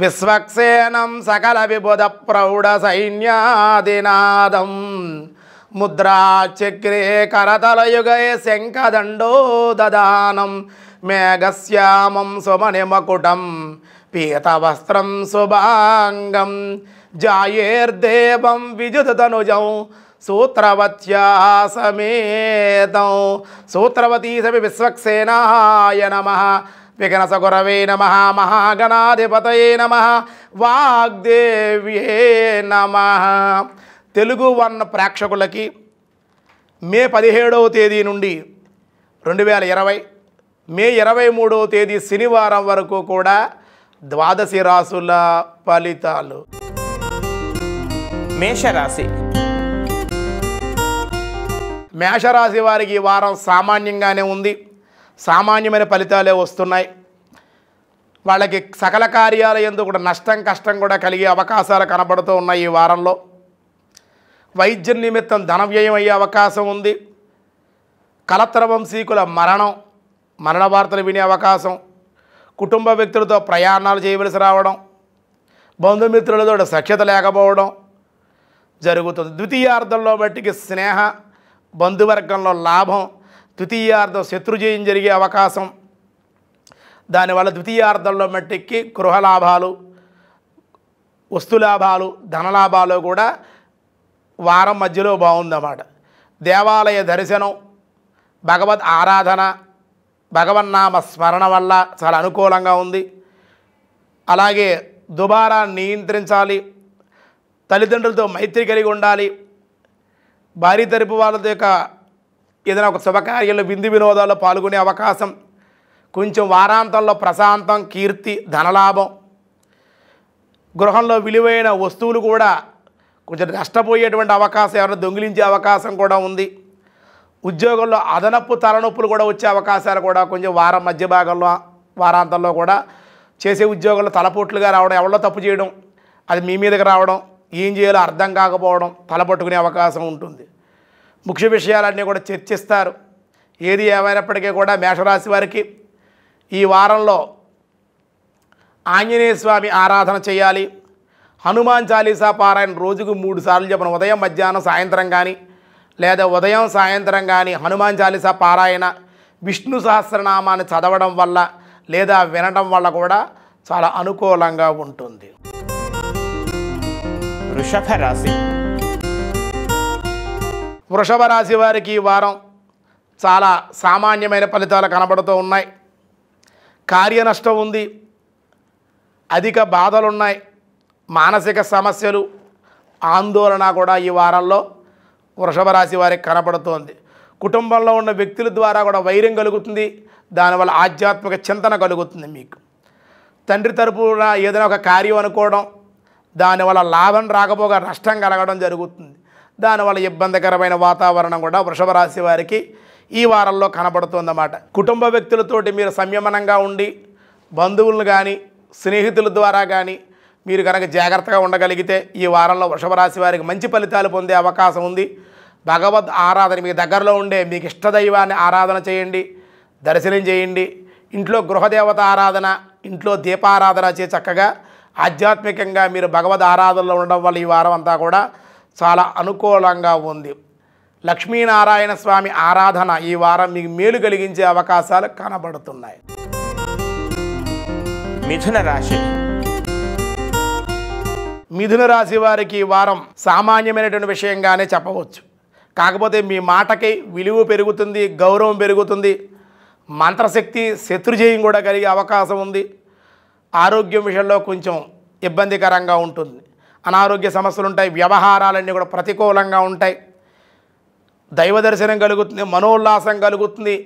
విశ్వక్సేనం సకల విబుధ ప్రౌఢ సైన్యాదినాదం ముద్రాచక్రే కరతలయుగే శంఖదండో దదానం మేఘశ్యామం సుమణిమకుటం పీతవస్త్రం శుభాంగం జాయేర్దేవం విజుతనుజం సూత్రవత్యా సమేతం సూత్రవతీ సమి విశ్వక్సేనాయ నమ విఘనసగురవే నమ మహాగణాధిపతయే నమ వాగ్దేవ్యే నమ తెలుగు వర్ణ ప్రేక్షకులకి మే పదిహేడవ తేదీ నుండి రెండు వేల ఇరవై మే ఇరవై మూడవ తేదీ శనివారం వరకు కూడా ద్వాదశి రాసుల ఫలితాలు మేషరాశి మేషరాశి వారికి ఈ వారం సామాన్యంగానే ఉంది సామాన్యమైన ఫలితాలే వస్తున్నాయి వాళ్ళకి సకల కార్యాలయందు కూడా నష్టం కష్టం కూడా కలిగే అవకాశాలు కనబడుతూ ఉన్నాయి ఈ వారంలో వైద్యం నిమిత్తం ధన వ్యయం అయ్యే అవకాశం ఉంది కలత్ర వంశీకుల మరణం మరణ వార్తలు వినే అవకాశం కుటుంబ వ్యక్తులతో ప్రయాణాలు చేయవలసి రావడం బంధుమిత్రులతో సఖ్యత లేకపోవడం జరుగుతుంది ద్వితీయార్థంలో బట్టికి స్నేహ బంధువర్గంలో లాభం ద్వితీయార్థం శత్రుజయం జరిగే అవకాశం దానివల్ల ద్వితీయార్థంలో మట్టికి గృహలాభాలు వస్తులాభాలు ధనలాభాలు కూడా వారం మధ్యలో బాగుందన్నమాట దేవాలయ దర్శనం భగవద్ ఆరాధన భగవన్నామ స్మరణ వల్ల చాలా అనుకూలంగా ఉంది అలాగే దుబారా నియంత్రించాలి తల్లిదండ్రులతో మైత్రి కలిగి ఉండాలి భారీ తరపు వాళ్ళ యొక్క ఏదైనా ఒక శుభకార్యంలో విందు వినోదాల్లో పాల్గొనే అవకాశం కొంచెం వారాంతంలో ప్రశాంతం కీర్తి ధనలాభం గృహంలో విలువైన వస్తువులు కూడా కొంచెం నష్టపోయేటువంటి అవకాశం ఎవరైనా దొంగిలించే అవకాశం కూడా ఉంది ఉద్యోగంలో అదనపు తలనొప్పులు కూడా వచ్చే అవకాశాలు కూడా కొంచెం వారం మధ్య భాగంలో వారాంతంలో కూడా చేసే ఉద్యోగంలో తలపోట్లుగా రావడం ఎవరో తప్పు చేయడం అది మీ మీదకి రావడం ఏం చేయాలో అర్థం కాకపోవడం తలపట్టుకునే అవకాశం ఉంటుంది ముఖ్య విషయాలన్నీ కూడా చర్చిస్తారు ఏది ఏమైనప్పటికీ కూడా మేషరాశి వారికి ఈ వారంలో ఆంజనేయ స్వామి ఆరాధన చేయాలి హనుమాన్ చాలీసా పారాయణ రోజుకు మూడు సార్లు చెప్పిన ఉదయం మధ్యాహ్నం సాయంత్రం కానీ లేదా ఉదయం సాయంత్రం కానీ హనుమాన్ చాలీసా పారాయణ విష్ణు సహస్రనామాన్ని చదవడం వల్ల లేదా వినడం వల్ల కూడా చాలా అనుకూలంగా ఉంటుంది వృషభ రాశి వృషభ రాశి వారికి ఈ వారం చాలా సామాన్యమైన ఫలితాలు కనబడుతూ ఉన్నాయి కార్యనష్టం ఉంది అధిక బాధలున్నాయి మానసిక సమస్యలు ఆందోళన కూడా ఈ వారంలో వృషభ రాశి వారికి కనబడుతోంది కుటుంబంలో ఉన్న వ్యక్తుల ద్వారా కూడా వైరం కలుగుతుంది దానివల్ల ఆధ్యాత్మిక చింతన కలుగుతుంది మీకు తండ్రి తరపున ఏదైనా ఒక కార్యం అనుకోవడం దానివల్ల లాభం రాకపోగా నష్టం కలగడం జరుగుతుంది దానివల్ల ఇబ్బందికరమైన వాతావరణం కూడా వృషభ రాశి వారికి ఈ వారంలో కనబడుతుందన్నమాట కుటుంబ వ్యక్తులతోటి మీరు సంయమనంగా ఉండి బంధువులను కానీ స్నేహితుల ద్వారా కానీ మీరు కనుక జాగ్రత్తగా ఉండగలిగితే ఈ వారంలో వృషభ రాశి వారికి మంచి ఫలితాలు పొందే అవకాశం ఉంది భగవద్ ఆరాధన మీకు దగ్గరలో ఉండే మీకు ఇష్టదైవాన్ని ఆరాధన చేయండి దర్శనం చేయండి ఇంట్లో గృహదేవత ఆరాధన ఇంట్లో దీపారాధన చే చక్కగా ఆధ్యాత్మికంగా మీరు భగవద్ ఆరాధనలో ఉండడం వల్ల ఈ వారం అంతా కూడా చాలా అనుకూలంగా ఉంది లక్ష్మీనారాయణ స్వామి ఆరాధన ఈ వారం మీకు మేలు కలిగించే అవకాశాలు కనబడుతున్నాయి మిథున రాశి మిథున రాశి వారికి ఈ వారం సామాన్యమైనటువంటి విషయంగానే చెప్పవచ్చు కాకపోతే మీ మాటకి విలువ పెరుగుతుంది గౌరవం పెరుగుతుంది మంత్రశక్తి శత్రుజయం కూడా కలిగే అవకాశం ఉంది ఆరోగ్యం విషయంలో కొంచెం ఇబ్బందికరంగా ఉంటుంది అనారోగ్య సమస్యలు ఉంటాయి వ్యవహారాలన్నీ కూడా ప్రతికూలంగా ఉంటాయి దైవ దర్శనం కలుగుతుంది మనోల్లాసం కలుగుతుంది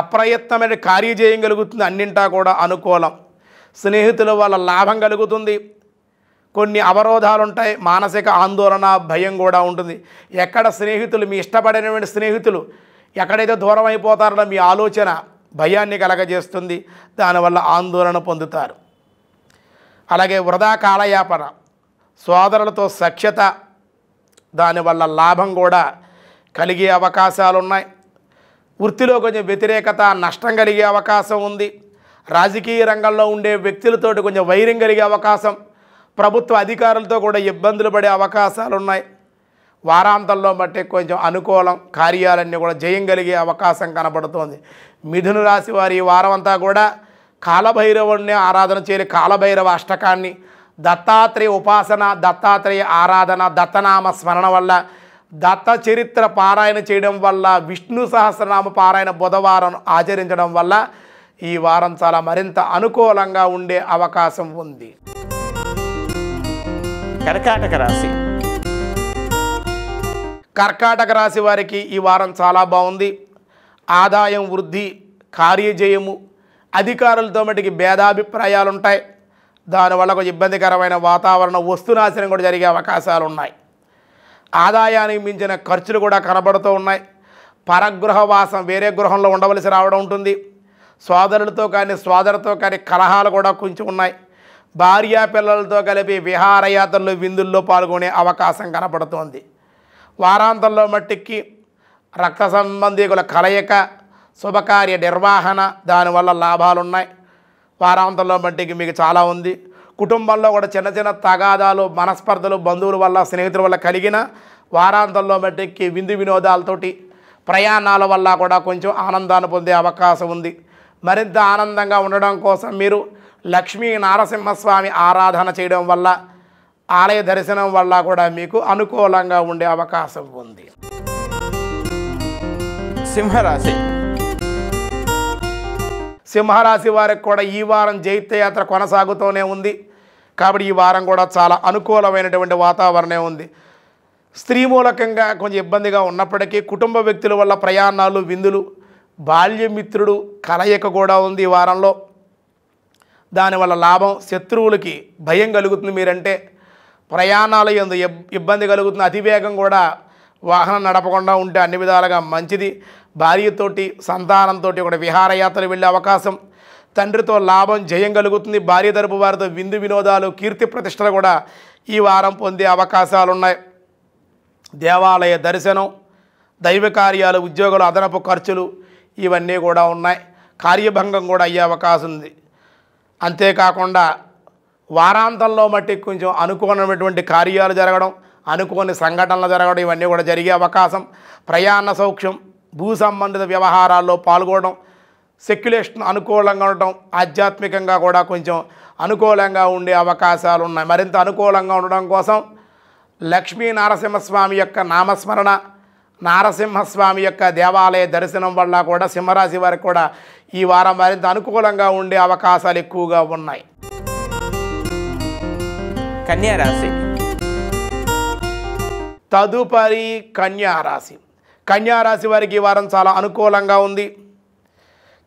అప్రయత్నమైన కార్యజేయం కలుగుతుంది అన్నింటా కూడా అనుకూలం స్నేహితుల వల్ల లాభం కలుగుతుంది కొన్ని అవరోధాలు ఉంటాయి మానసిక ఆందోళన భయం కూడా ఉంటుంది ఎక్కడ స్నేహితులు మీ ఇష్టపడినటువంటి స్నేహితులు ఎక్కడైతే దూరం అయిపోతారో మీ ఆలోచన భయాన్ని కలగజేస్తుంది దానివల్ల ఆందోళన పొందుతారు అలాగే వృధా కాలయాపన సోదరులతో సఖ్యత దానివల్ల లాభం కూడా కలిగే అవకాశాలు ఉన్నాయి వృత్తిలో కొంచెం వ్యతిరేకత నష్టం కలిగే అవకాశం ఉంది రాజకీయ రంగంలో ఉండే వ్యక్తులతోటి కొంచెం వైరం కలిగే అవకాశం ప్రభుత్వ అధికారులతో కూడా ఇబ్బందులు పడే అవకాశాలు ఉన్నాయి వారాంతంలో బట్టి కొంచెం అనుకూలం కార్యాలన్నీ కూడా జయం కలిగే అవకాశం కనబడుతోంది మిథున రాశి వారి వారం అంతా కూడా కాలభైరవుని ఆరాధన చేయని కాలభైరవ అష్టకాన్ని దత్తాత్రేయ ఉపాసన దత్తాత్రేయ ఆరాధన దత్తనామ స్మరణ వల్ల దత్త చరిత్ర పారాయణ చేయడం వల్ల విష్ణు సహస్రనామ పారాయణ బుధవారం ఆచరించడం వల్ల ఈ వారం చాలా మరింత అనుకూలంగా ఉండే అవకాశం ఉంది కర్కాటక రాశి కర్కాటక రాశి వారికి ఈ వారం చాలా బాగుంది ఆదాయం వృద్ధి కార్యజయము అధికారులతో మటుకి భేదాభిప్రాయాలుంటాయి దానివల్ల కొంచెం ఇబ్బందికరమైన వాతావరణ వస్తునాశనం కూడా జరిగే అవకాశాలు ఉన్నాయి ఆదాయానికి మించిన ఖర్చులు కూడా కనబడుతూ ఉన్నాయి పరగృహ వాసం వేరే గృహంలో ఉండవలసి రావడం ఉంటుంది సోదరులతో కానీ సోదరులతో కానీ కలహాలు కూడా కొంచెం ఉన్నాయి భార్యా పిల్లలతో కలిపి విహారయాత్రలు విందుల్లో పాల్గొనే అవకాశం కనపడుతోంది వారాంతంలో మట్టికి రక్త సంబంధికుల కలయిక శుభకార్య నిర్వహణ దానివల్ల లాభాలున్నాయి వారాంతంలో బట్టికి మీకు చాలా ఉంది కుటుంబంలో కూడా చిన్న చిన్న తగాదాలు మనస్పర్ధలు బంధువుల వల్ల స్నేహితుల వల్ల కలిగిన వారాంతంలో బట్టికి విందు వినోదాలతోటి ప్రయాణాల వల్ల కూడా కొంచెం ఆనందాన్ని పొందే అవకాశం ఉంది మరింత ఆనందంగా ఉండడం కోసం మీరు లక్ష్మీ నారసింహస్వామి ఆరాధన చేయడం వల్ల ఆలయ దర్శనం వల్ల కూడా మీకు అనుకూలంగా ఉండే అవకాశం ఉంది సింహరాశి సింహరాశి వారికి కూడా ఈ వారం జైత్యయాత్ర కొనసాగుతూనే ఉంది కాబట్టి ఈ వారం కూడా చాలా అనుకూలమైనటువంటి వాతావరణమే ఉంది స్త్రీ మూలకంగా కొంచెం ఇబ్బందిగా ఉన్నప్పటికీ కుటుంబ వ్యక్తుల వల్ల ప్రయాణాలు విందులు బాల్యమిత్రుడు కలయిక కూడా ఉంది ఈ వారంలో దానివల్ల లాభం శత్రువులకి భయం కలుగుతుంది మీరంటే ప్రయాణాలు ఎందు ఇబ్బంది కలుగుతుంది అతివేగం కూడా వాహనం నడపకుండా ఉంటే అన్ని విధాలుగా మంచిది భార్యతోటి సంతానంతో ఒకటి విహారయాత్రలు వెళ్ళే అవకాశం తండ్రితో లాభం జయం కలుగుతుంది భార్య తరపు వారితో విందు వినోదాలు కీర్తి ప్రతిష్టలు కూడా ఈ వారం పొందే అవకాశాలు ఉన్నాయి దేవాలయ దర్శనం దైవ కార్యాలు ఉద్యోగుల అదనపు ఖర్చులు ఇవన్నీ కూడా ఉన్నాయి కార్యభంగం కూడా అయ్యే అవకాశం ఉంది అంతేకాకుండా వారాంతంలో మట్టి కొంచెం అనుకోనటువంటి కార్యాలు జరగడం అనుకోని సంఘటనలు జరగడం ఇవన్నీ కూడా జరిగే అవకాశం ప్రయాణ సౌఖ్యం భూ సంబంధిత వ్యవహారాల్లో పాల్గొనడం సెక్యులేషన్ అనుకూలంగా ఉండటం ఆధ్యాత్మికంగా కూడా కొంచెం అనుకూలంగా ఉండే అవకాశాలు ఉన్నాయి మరింత అనుకూలంగా ఉండడం కోసం లక్ష్మీ నారసింహస్వామి యొక్క నామస్మరణ నారసింహస్వామి యొక్క దేవాలయ దర్శనం వల్ల కూడా సింహరాశి వారికి కూడా ఈ వారం మరింత అనుకూలంగా ఉండే అవకాశాలు ఎక్కువగా ఉన్నాయి కన్యారాశి తదుపరి కన్యారాశి కన్యారాశి వారికి ఈ వారం చాలా అనుకూలంగా ఉంది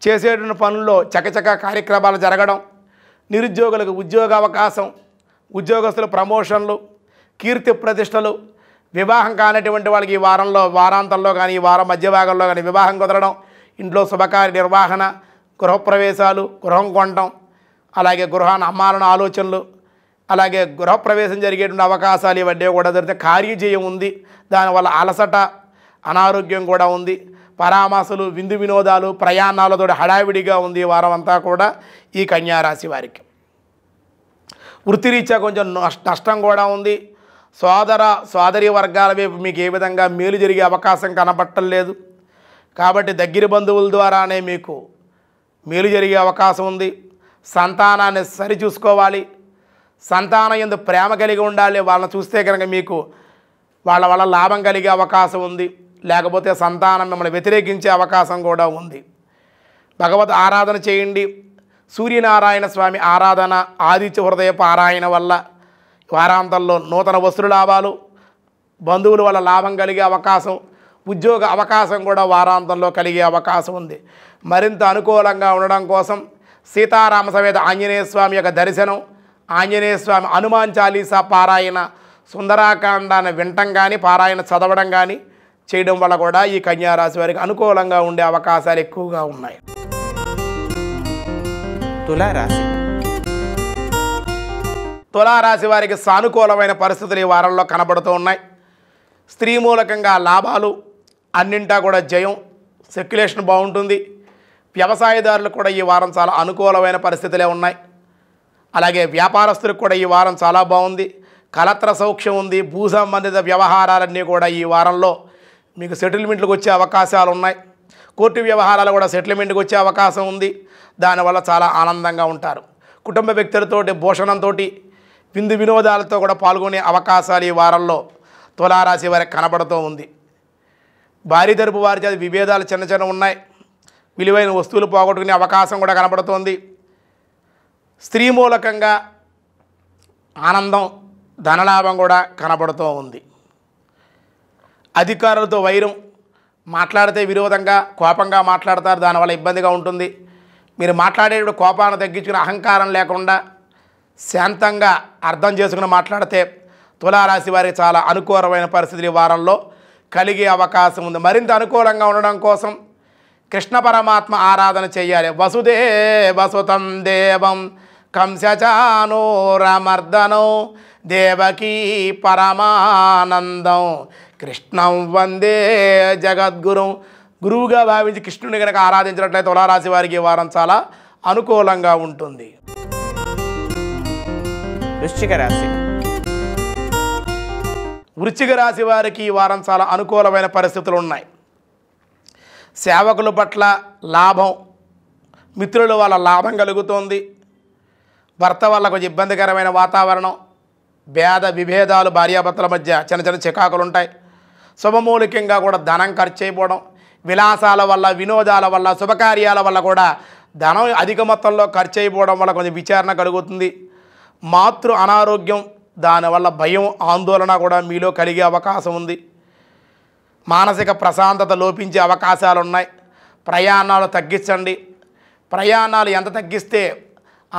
చేసేటువంటి పనుల్లో చకచక కార్యక్రమాలు జరగడం నిరుద్యోగులకు ఉద్యోగ అవకాశం ఉద్యోగస్తులు ప్రమోషన్లు కీర్తి ప్రతిష్టలు వివాహం కానటువంటి వాళ్ళకి ఈ వారంలో వారాంతంలో కానీ ఈ వారం మధ్య భాగంలో కానీ వివాహం కుదరడం ఇంట్లో శుభకార్య నిర్వహణ గృహప్రవేశాలు గృహం కొనడం అలాగే గృహాన్ని అమ్మాలన్న ఆలోచనలు అలాగే గృహప్రవేశం జరిగేటువంటి అవకాశాలు ఇవన్నీ కూడా జరిగితే కార్యజయం ఉంది దానివల్ల అలసట అనారోగ్యం కూడా ఉంది పరామర్శలు విందు వినోదాలు ప్రయాణాలతో హడావిడిగా ఉంది వారం అంతా కూడా ఈ కన్యారాశి వారికి వృత్తిరీత్యా కొంచెం నష్టం కూడా ఉంది సోదర సోదరి వర్గాల వైపు మీకు ఏ విధంగా మేలు జరిగే అవకాశం కనబట్టం లేదు కాబట్టి దగ్గర బంధువుల ద్వారానే మీకు మేలు జరిగే అవకాశం ఉంది సంతానాన్ని సరిచూసుకోవాలి సంతానం ఎందు ప్రేమ కలిగి ఉండాలి వాళ్ళని చూస్తే కనుక మీకు వాళ్ళ వల్ల లాభం కలిగే అవకాశం ఉంది లేకపోతే సంతానం మిమ్మల్ని వ్యతిరేకించే అవకాశం కూడా ఉంది భగవద్ ఆరాధన చేయండి సూర్యనారాయణ స్వామి ఆరాధన ఆదిత్య హృదయ పారాయణ వల్ల వారాంతంలో నూతన వస్తువుల లాభాలు బంధువుల వల్ల లాభం కలిగే అవకాశం ఉద్యోగ అవకాశం కూడా వారాంతంలో కలిగే అవకాశం ఉంది మరింత అనుకూలంగా ఉండడం కోసం సీతారామ సమేత ఆంజనేయ స్వామి యొక్క దర్శనం ఆంజనేయ స్వామి హనుమాన్ చాలీసా పారాయణ సుందరాకాండాన్ని వినటం కానీ పారాయణ చదవడం కానీ చేయడం వల్ల కూడా ఈ కన్యారాశి వారికి అనుకూలంగా ఉండే అవకాశాలు ఎక్కువగా ఉన్నాయి తులారాశి తులారాశి వారికి సానుకూలమైన పరిస్థితులు ఈ వారంలో కనబడుతూ ఉన్నాయి స్త్రీ మూలకంగా లాభాలు అన్నింటా కూడా జయం సర్క్యులేషన్ బాగుంటుంది వ్యవసాయదారులు కూడా ఈ వారం చాలా అనుకూలమైన పరిస్థితులే ఉన్నాయి అలాగే వ్యాపారస్తులకు కూడా ఈ వారం చాలా బాగుంది కలత్ర సౌఖ్యం ఉంది భూ సంబంధిత వ్యవహారాలన్నీ కూడా ఈ వారంలో మీకు సెటిల్మెంట్లకు వచ్చే అవకాశాలు ఉన్నాయి కోర్టు వ్యవహారాలు కూడా సెటిల్మెంట్కి వచ్చే అవకాశం ఉంది దానివల్ల చాలా ఆనందంగా ఉంటారు కుటుంబ వ్యక్తులతోటి భూషణంతో విందు వినోదాలతో కూడా పాల్గొనే అవకాశాలు ఈ వారంలో తులారాశి వారికి కనబడుతూ ఉంది భారీ తరపు వారి చేత విభేదాలు చిన్న చిన్న ఉన్నాయి విలువైన వస్తువులు పోగొట్టుకునే అవకాశం కూడా కనబడుతోంది స్త్రీ మూలకంగా ఆనందం ధనలాభం కూడా కనబడుతూ ఉంది అధికారులతో వైరం మాట్లాడితే విరోధంగా కోపంగా మాట్లాడతారు దానివల్ల ఇబ్బందిగా ఉంటుంది మీరు మాట్లాడేటప్పుడు కోపాన్ని తగ్గించుకుని అహంకారం లేకుండా శాంతంగా అర్థం చేసుకుని మాట్లాడితే తులారాశి వారికి చాలా అనుకూలమైన పరిస్థితి వారంలో కలిగే అవకాశం ఉంది మరింత అనుకూలంగా ఉండడం కోసం కృష్ణ పరమాత్మ ఆరాధన చేయాలి వసుదే వసుతం దేవం కంసచానో దేవకీ పరమానందం కృష్ణం వందే జగద్గురు గురువుగా భావించి కృష్ణుని కనుక ఆరాధించినట్లయితే తులారాశి వారికి వారం చాలా అనుకూలంగా ఉంటుంది వృశ్చిక రాశి వృశ్చిక రాశి వారికి ఈ వారం చాలా అనుకూలమైన పరిస్థితులు ఉన్నాయి సేవకుల పట్ల లాభం మిత్రుల వల్ల లాభం కలుగుతోంది భర్త వల్ల కొంచెం ఇబ్బందికరమైన వాతావరణం భేద విభేదాలు భార్యాభర్తల మధ్య చిన్న చిన్న చికాకులు ఉంటాయి శుభమూలికంగా కూడా ధనం ఖర్చు అయిపోవడం విలాసాల వల్ల వినోదాల వల్ల శుభకార్యాల వల్ల కూడా ధనం అధిక మొత్తంలో ఖర్చు అయిపోవడం వల్ల కొంచెం విచారణ కలుగుతుంది మాతృ అనారోగ్యం దానివల్ల భయం ఆందోళన కూడా మీలో కలిగే అవకాశం ఉంది మానసిక ప్రశాంతత లోపించే అవకాశాలు ఉన్నాయి ప్రయాణాలు తగ్గించండి ప్రయాణాలు ఎంత తగ్గిస్తే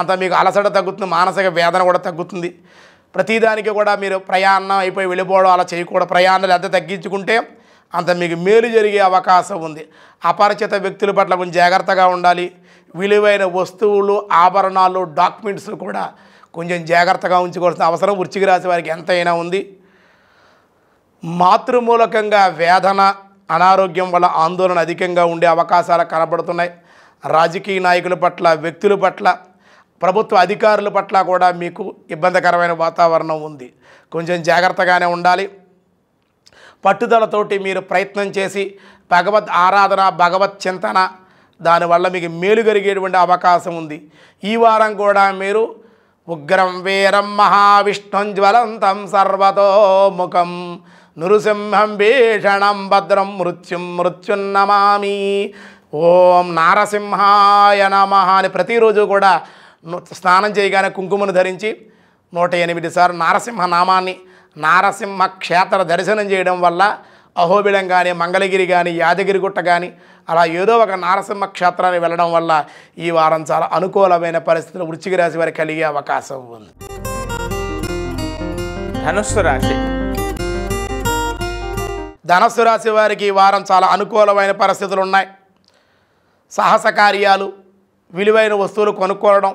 అంత మీకు అలసట తగ్గుతుంది మానసిక వేదన కూడా తగ్గుతుంది ప్రతిదానికి కూడా మీరు ప్రయాణం అయిపోయి వెళ్ళిపోవడం అలా చేయకూడదు ప్రయాణాలు ఎంత తగ్గించుకుంటే అంత మీకు మేలు జరిగే అవకాశం ఉంది అపరిచిత వ్యక్తుల పట్ల కొంచెం జాగ్రత్తగా ఉండాలి విలువైన వస్తువులు ఆభరణాలు డాక్యుమెంట్స్ కూడా కొంచెం జాగ్రత్తగా ఉంచుకోవాల్సిన అవసరం వృచ్చికి రాసి వారికి ఎంతైనా ఉంది మాతృమూలకంగా వేదన అనారోగ్యం వల్ల ఆందోళన అధికంగా ఉండే అవకాశాలు కనబడుతున్నాయి రాజకీయ నాయకుల పట్ల వ్యక్తుల పట్ల ప్రభుత్వ అధికారుల పట్ల కూడా మీకు ఇబ్బందికరమైన వాతావరణం ఉంది కొంచెం జాగ్రత్తగానే ఉండాలి పట్టుదలతోటి మీరు ప్రయత్నం చేసి భగవద్ ఆరాధన భగవత్ చింతన దానివల్ల మీకు మేలు కలిగేటువంటి అవకాశం ఉంది ఈ వారం కూడా మీరు ఉగ్రం వీరం మహావిష్ణుం జ్వలంతం సర్వతోముఖం నృసింహం భీషణం భద్రం మృత్యుం మృత్యున్నమామి ఓం నారసింహాయ నమ అని ప్రతిరోజు కూడా స్నానం చేయగానే కుంకుమను ధరించి నూట ఎనిమిది సార్లు నారసింహ నామాన్ని నారసింహ క్షేత్ర దర్శనం చేయడం వల్ల అహోబిళం కానీ మంగళగిరి కానీ యాదగిరిగుట్ట కానీ అలా ఏదో ఒక నారసింహ క్షేత్రాన్ని వెళ్ళడం వల్ల ఈ వారం చాలా అనుకూలమైన పరిస్థితులు వృచ్చిక రాశి వారికి కలిగే అవకాశం ఉంది ధనుస్సు రాశి ధనస్సు రాశి వారికి ఈ వారం చాలా అనుకూలమైన పరిస్థితులు ఉన్నాయి సాహస కార్యాలు విలువైన వస్తువులు కొనుక్కోవడం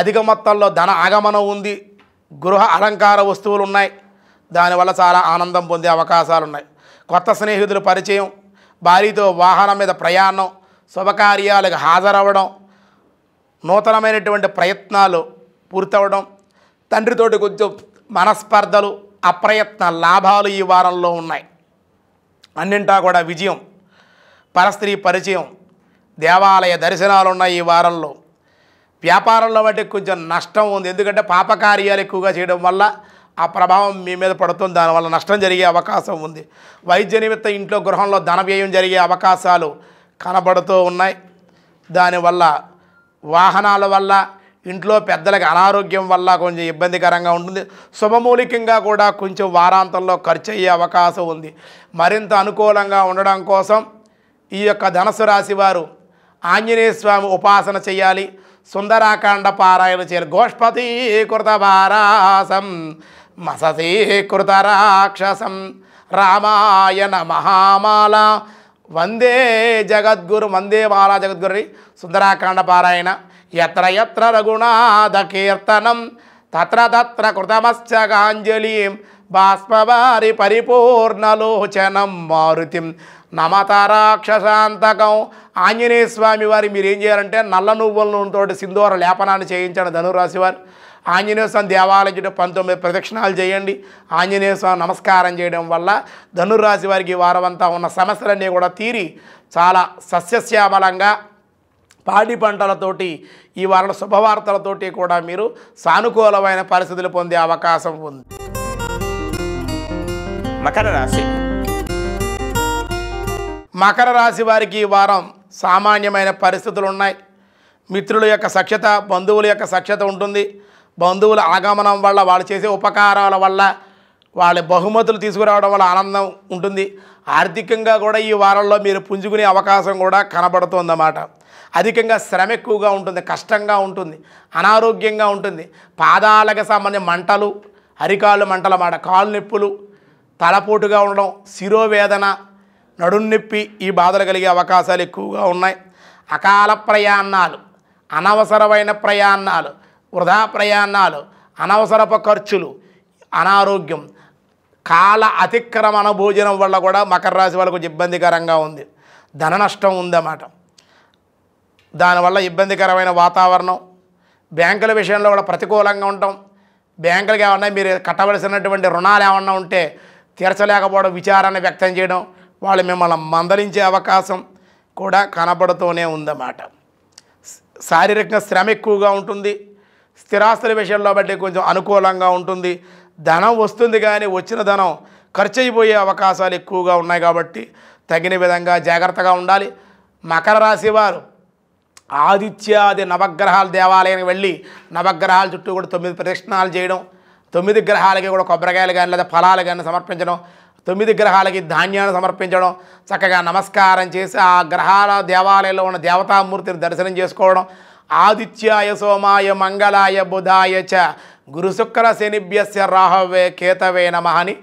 అధిక మొత్తంలో ధన ఆగమనం ఉంది గృహ అలంకార వస్తువులు ఉన్నాయి దానివల్ల చాలా ఆనందం పొందే అవకాశాలు ఉన్నాయి కొత్త స్నేహితుల పరిచయం భారీతో వాహనం మీద ప్రయాణం శుభకార్యాలకు హాజరవ్వడం నూతనమైనటువంటి ప్రయత్నాలు పూర్తవడం తండ్రితోటి కొంచెం మనస్పర్ధలు అప్రయత్న లాభాలు ఈ వారంలో ఉన్నాయి అన్నింటా కూడా విజయం పరస్త్రీ పరిచయం దేవాలయ ఉన్నాయి ఈ వారంలో వ్యాపారంలో బట్టి కొంచెం నష్టం ఉంది ఎందుకంటే పాపకార్యాలు ఎక్కువగా చేయడం వల్ల ఆ ప్రభావం మీ మీద పడుతుంది దానివల్ల నష్టం జరిగే అవకాశం ఉంది వైద్య నిమిత్తం ఇంట్లో గృహంలో ధన వ్యయం జరిగే అవకాశాలు కనబడుతూ ఉన్నాయి దానివల్ల వాహనాల వల్ల ఇంట్లో పెద్దలకు అనారోగ్యం వల్ల కొంచెం ఇబ్బందికరంగా ఉంటుంది శుభమూలికంగా కూడా కొంచెం వారాంతంలో ఖర్చు అయ్యే అవకాశం ఉంది మరింత అనుకూలంగా ఉండడం కోసం ఈ యొక్క ధనసు రాశి వారు ఆంజనేయ స్వామి ఉపాసన చేయాలి సుందరాకాండ పారాయణ చేయాలి గోష్పతి కృత భారాసం మససీకృత రాక్షసం రామాయణ మహామాల వందే జగద్గురు వందే మాలా జగద్గురి సుందరాకాండ పారాయణ ఎత్ర ఎత్ర రఘునాథ కీర్తనం తత్ర తత్ర కృతమశ్చగాంజలిం బాష్పవారి పరిపూర్ణలోచనం మారుతిం నమత ఆంజనేయ స్వామి వారి మీరు ఏం చేయాలంటే నల్ల నువ్వుల నూనెతోటి సింధూర లేపనాన్ని చేయించండి ధనురాశి వారు ఆంజనేయ స్వామి దేవాలయం చుట్టూ పంతొమ్మిది ప్రదక్షిణాలు చేయండి ఆంజనేయ స్వామి నమస్కారం చేయడం వల్ల ధనురాశి వారికి వారమంతా ఉన్న సమస్యలన్నీ కూడా తీరి చాలా సస్యశ్యామలంగా పాడి పంటలతోటి ఈ వారం శుభవార్తలతోటి కూడా మీరు సానుకూలమైన పరిస్థితులు పొందే అవకాశం ఉంది మకర రాశి మకర రాశి వారికి ఈ వారం సామాన్యమైన పరిస్థితులు ఉన్నాయి మిత్రుల యొక్క సఖ్యత బంధువుల యొక్క సఖ్యత ఉంటుంది బంధువుల ఆగమనం వల్ల వాళ్ళు చేసే ఉపకారాల వల్ల వాళ్ళ బహుమతులు తీసుకురావడం వల్ల ఆనందం ఉంటుంది ఆర్థికంగా కూడా ఈ వారంలో మీరు పుంజుకునే అవకాశం కూడా కనబడుతుందన్నమాట అధికంగా శ్రమ ఎక్కువగా ఉంటుంది కష్టంగా ఉంటుంది అనారోగ్యంగా ఉంటుంది పాదాలకు సంబంధించిన మంటలు అరికాళ్ళు అన్నమాట కాళ్ళు నొప్పులు తలపోటుగా ఉండడం శిరోవేదన నడున్నొప్పి ఈ బాధలు కలిగే అవకాశాలు ఎక్కువగా ఉన్నాయి అకాల ప్రయాణాలు అనవసరమైన ప్రయాణాలు వృధా ప్రయాణాలు అనవసరపు ఖర్చులు అనారోగ్యం కాల అతిక్రమణ భోజనం వల్ల కూడా మకర రాశి వాళ్ళకు కొంచెం ఇబ్బందికరంగా ఉంది ధన నష్టం ఉందన్నమాట దానివల్ల ఇబ్బందికరమైన వాతావరణం బ్యాంకుల విషయంలో కూడా ప్రతికూలంగా ఉంటాం బ్యాంకులకు ఏమన్నా మీరు కట్టవలసినటువంటి రుణాలు ఏమన్నా ఉంటే తీర్చలేకపోవడం విచారాన్ని వ్యక్తం చేయడం వాళ్ళు మిమ్మల్ని మందలించే అవకాశం కూడా కనబడుతూనే ఉందన్నమాట శారీరకంగా శ్రమ ఎక్కువగా ఉంటుంది స్థిరాస్తుల విషయంలో బట్టి కొంచెం అనుకూలంగా ఉంటుంది ధనం వస్తుంది కానీ వచ్చిన ధనం ఖర్చు అయిపోయే అవకాశాలు ఎక్కువగా ఉన్నాయి కాబట్టి తగిన విధంగా జాగ్రత్తగా ఉండాలి మకర రాశి వారు ఆదిత్యాది నవగ్రహాల దేవాలయానికి వెళ్ళి నవగ్రహాల చుట్టూ కూడా తొమ్మిది ప్రదక్షిణాలు చేయడం తొమ్మిది గ్రహాలకి కూడా కొబ్బరికాయలు కానీ లేదా ఫలాలు కానీ సమర్పించడం తొమ్మిది గ్రహాలకి ధాన్యాన్ని సమర్పించడం చక్కగా నమస్కారం చేసి ఆ గ్రహాల దేవాలయంలో ఉన్న దేవతామూర్తిని దర్శనం చేసుకోవడం ఆదిత్యాయ సోమాయ మంగళాయ బుధాయ చ గురుశుక్ర శనిభ్యస్య రాహవే కేతవే నమ అని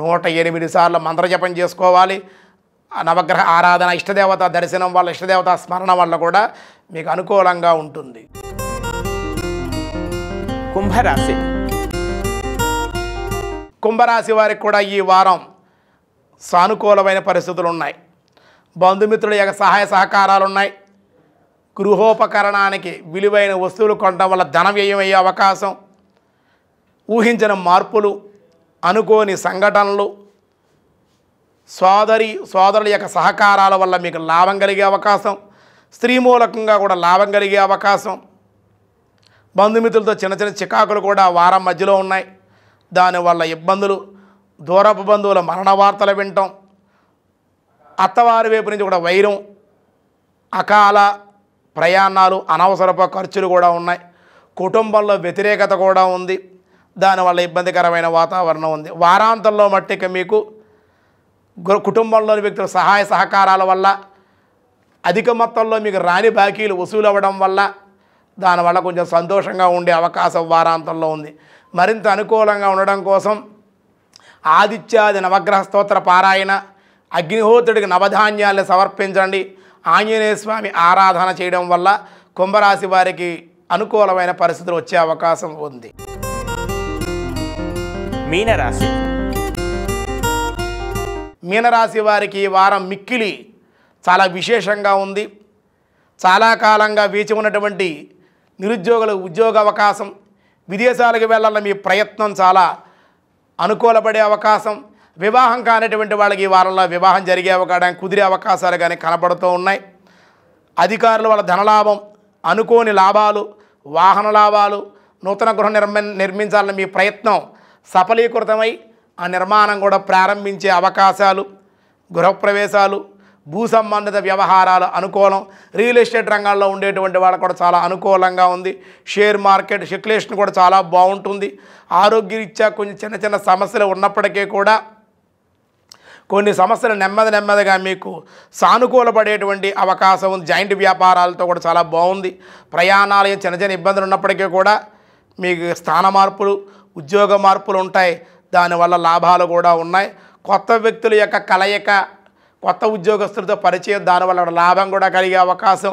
నూట ఎనిమిది సార్లు మంత్రజపం చేసుకోవాలి నవగ్రహ ఆరాధన ఇష్టదేవత దర్శనం వల్ల ఇష్టదేవత స్మరణ వల్ల కూడా మీకు అనుకూలంగా ఉంటుంది కుంభరాశి కుంభరాశి వారికి కూడా ఈ వారం సానుకూలమైన పరిస్థితులు ఉన్నాయి బంధుమిత్రుల యొక్క సహాయ సహకారాలు ఉన్నాయి గృహోపకరణానికి విలువైన వస్తువులు కొనడం వల్ల ధన వ్యయం అయ్యే అవకాశం ఊహించిన మార్పులు అనుకోని సంఘటనలు సోదరి సోదరుల యొక్క సహకారాల వల్ల మీకు లాభం కలిగే అవకాశం స్త్రీ మూలకంగా కూడా లాభం కలిగే అవకాశం బంధుమిత్రులతో చిన్న చిన్న చికాకులు కూడా వారం మధ్యలో ఉన్నాయి దానివల్ల ఇబ్బందులు దూరపు బంధువుల మరణ వార్తలు వింటాం అత్తవారి వైపు నుంచి కూడా వైరం అకాల ప్రయాణాలు అనవసరపు ఖర్చులు కూడా ఉన్నాయి కుటుంబంలో వ్యతిరేకత కూడా ఉంది దానివల్ల ఇబ్బందికరమైన వాతావరణం ఉంది వారాంతంలో మట్టిక మీకు కుటుంబంలోని వ్యక్తుల సహాయ సహకారాల వల్ల అధిక మొత్తంలో మీకు రాని బాకీలు వసూలు అవ్వడం వల్ల దానివల్ల కొంచెం సంతోషంగా ఉండే అవకాశం వారాంతంలో ఉంది మరింత అనుకూలంగా ఉండడం కోసం ఆదిత్యాది నవగ్రహ స్తోత్ర పారాయణ అగ్నిహోత్రుడికి నవధాన్యాలను సమర్పించండి ఆంజనేయ స్వామి ఆరాధన చేయడం వల్ల కుంభరాశి వారికి అనుకూలమైన పరిస్థితులు వచ్చే అవకాశం ఉంది మీనరాశి మీనరాశి వారికి ఈ వారం మిక్కిలి చాలా విశేషంగా ఉంది చాలా కాలంగా వేచి ఉన్నటువంటి నిరుద్యోగుల ఉద్యోగ అవకాశం విదేశాలకు వెళ్ళాలన్న మీ ప్రయత్నం చాలా అనుకూలపడే అవకాశం వివాహం కానటువంటి వాళ్ళకి ఈ వారంలో వివాహం జరిగే అవకాశం కుదిరే అవకాశాలు కానీ కనబడుతూ ఉన్నాయి అధికారులు వాళ్ళ ధనలాభం అనుకోని లాభాలు వాహన లాభాలు నూతన గృహ నిర్మ నిర్మించాలని మీ ప్రయత్నం సఫలీకృతమై ఆ నిర్మాణం కూడా ప్రారంభించే అవకాశాలు గృహప్రవేశాలు భూ సంబంధిత వ్యవహారాలు అనుకూలం రియల్ ఎస్టేట్ రంగాల్లో ఉండేటువంటి వాళ్ళు కూడా చాలా అనుకూలంగా ఉంది షేర్ మార్కెట్ సిక్యులేషన్ కూడా చాలా బాగుంటుంది ఆరోగ్యరీత్యా కొన్ని చిన్న చిన్న సమస్యలు ఉన్నప్పటికీ కూడా కొన్ని సమస్యలు నెమ్మది నెమ్మదిగా మీకు సానుకూలపడేటువంటి అవకాశం ఉంది జాయింట్ వ్యాపారాలతో కూడా చాలా బాగుంది ప్రయాణాలు చిన్న చిన్న ఇబ్బందులు ఉన్నప్పటికీ కూడా మీకు స్థాన మార్పులు ఉద్యోగ మార్పులు ఉంటాయి దానివల్ల లాభాలు కూడా ఉన్నాయి కొత్త వ్యక్తుల యొక్క కలయిక కొత్త ఉద్యోగస్తులతో పరిచయం దానివల్ల లాభం కూడా కలిగే అవకాశం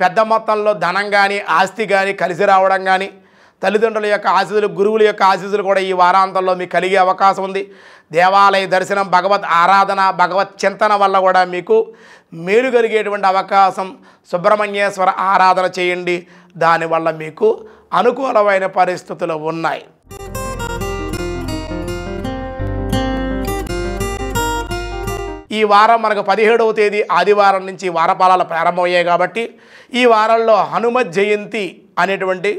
పెద్ద మొత్తంలో ధనం కానీ ఆస్తి కానీ కలిసి రావడం కానీ తల్లిదండ్రుల యొక్క ఆశీస్సులు గురువుల యొక్క ఆశీస్సులు కూడా ఈ వారాంతంలో మీకు కలిగే అవకాశం ఉంది దేవాలయ దర్శనం భగవత్ ఆరాధన భగవత్ చింతన వల్ల కూడా మీకు మేలు కలిగేటువంటి అవకాశం సుబ్రహ్మణ్యేశ్వర ఆరాధన చేయండి దానివల్ల మీకు అనుకూలమైన పరిస్థితులు ఉన్నాయి ఈ వారం మనకు పదిహేడవ తేదీ ఆదివారం నుంచి వారపాలాలు ప్రారంభమయ్యాయి కాబట్టి ఈ వారంలో హనుమ జయంతి అనేటువంటి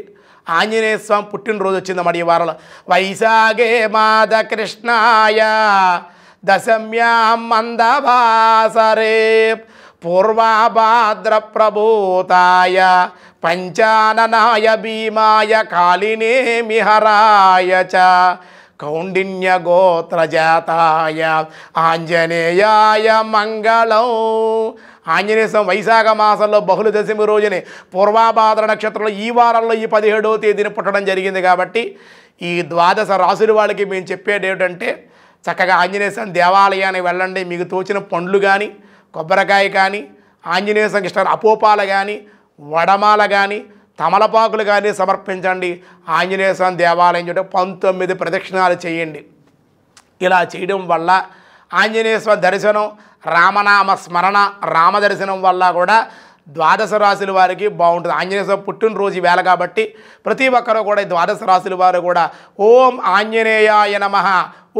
ఆంజనేయ స్వామి పుట్టినరోజు మరి ఈ వారంలో వైశాగే మాధ కృష్ణాయ దశమ్యాందరే మందభాసరే ప్రభూతాయ పంచాననాయ భీమాయ కాళినేమిహరాయ చ జాతాయ ఆంజనేయాయ మంగళం ఆంజనేయ స్వామి వైశాఖ మాసంలో బహుళ దశమి రోజుని పూర్వాభాద్ర నక్షత్రంలో ఈ వారంలో ఈ పదిహేడవ తేదీన పుట్టడం జరిగింది కాబట్టి ఈ ద్వాదశ రాసుల వాళ్ళకి మేము చెప్పేది ఏమిటంటే చక్కగా ఆంజనేయ స్వామి దేవాలయానికి వెళ్ళండి మీకు తోచిన పండ్లు కానీ కొబ్బరికాయ కానీ ఆంజనేయ స్వామికి ఇష్టం అపోపాలు కానీ వడమాల కానీ తమలపాకులు కానీ సమర్పించండి ఆంజనేయ స్వామి దేవాలయం చుట్టూ పంతొమ్మిది ప్రదక్షిణాలు చేయండి ఇలా చేయడం వల్ల ఆంజనేయ స్వామి దర్శనం రామనామ స్మరణ రామదర్శనం వల్ల కూడా ద్వాదశ రాశుల వారికి బాగుంటుంది ఆంజనేయ స్వామి పుట్టినరోజు వేళ కాబట్టి ప్రతి ఒక్కరూ కూడా ద్వాదశ రాశుల వారు కూడా ఓం ఆంజనేయాయ నమ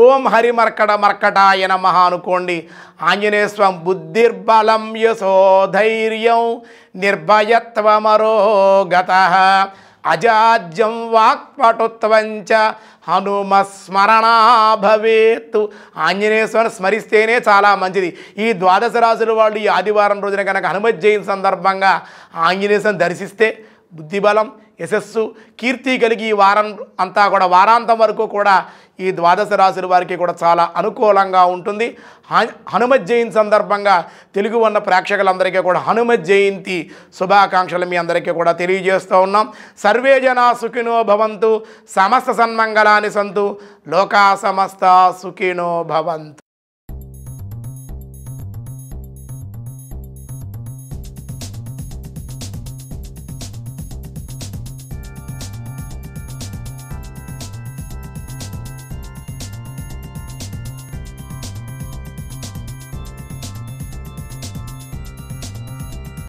ఓం హరిమర్కట మర్కటాయ నమ అనుకోండి ఆంజనేయ స్వామి బుద్ధిర్బలం యశోధైర్యం నిర్భయత్వమరోగత అజాజ్యం వాక్పటుత్వంచ హనుమస్మరణ భవేత్తు ఆంజనేయ స్వామి స్మరిస్తేనే చాలా మంచిది ఈ ద్వాదశ రాశుల వాళ్ళు ఈ ఆదివారం రోజున కనుక హనుమత్ జయంతి సందర్భంగా ఆంజనేయ దర్శిస్తే బుద్ధిబలం యశస్సు కీర్తి కలిగి ఈ వారం అంతా కూడా వారాంతం వరకు కూడా ఈ ద్వాదశ రాశుల వారికి కూడా చాలా అనుకూలంగా ఉంటుంది హనుమత్ జయంతి సందర్భంగా తెలుగు ఉన్న ప్రేక్షకులందరికీ కూడా హనుమత్ జయంతి శుభాకాంక్షలు మీ అందరికీ కూడా తెలియజేస్తూ ఉన్నాం సర్వే జనా సుఖినో భవంతు సమస్త సన్మంగళాన్ని సంతు లోకా సమస్త సుఖినో భవంతు